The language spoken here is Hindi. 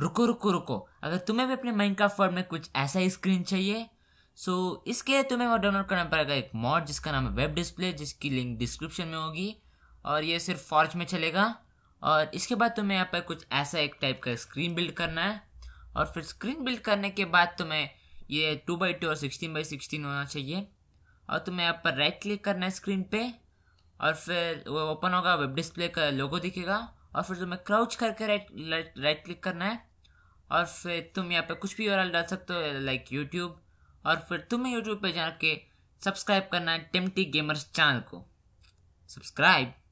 रुको रुको रुको अगर तुम्हें भी अपने माइंड का फॉर्म में कुछ ऐसा ही स्क्रीन चाहिए सो so, इसके लिए तुम्हें वो डाउनलोड करना पड़ेगा एक मॉड जिसका नाम है वेब डिस्प्ले जिसकी लिंक डिस्क्रिप्शन में होगी और ये सिर्फ फॉर्च में चलेगा और इसके बाद तुम्हें यहाँ पर कुछ ऐसा एक टाइप का स्क्रीन बिल्ड करना है और फिर स्क्रीन बिल्ड करने के बाद तुम्हें ये टू बाई टू और सिक्सटीन बाई सिक्सटीन होना चाहिए और तुम्हें यहाँ पर राइट क्लिक करना है स्क्रीन पे और फिर वो ओपन होगा वेब डिस्प्ले का लोगो दिखेगा और फिर तुम्हें क्राउच करके राइट राइट क्लिक करना है और फिर तुम यहाँ पे कुछ भी और डाल सकते हो लाइक यूट्यूब और फिर तुम्हें यूट्यूब पे जाके सब्सक्राइब करना है टिमटी गेमर्स चैनल को सब्सक्राइब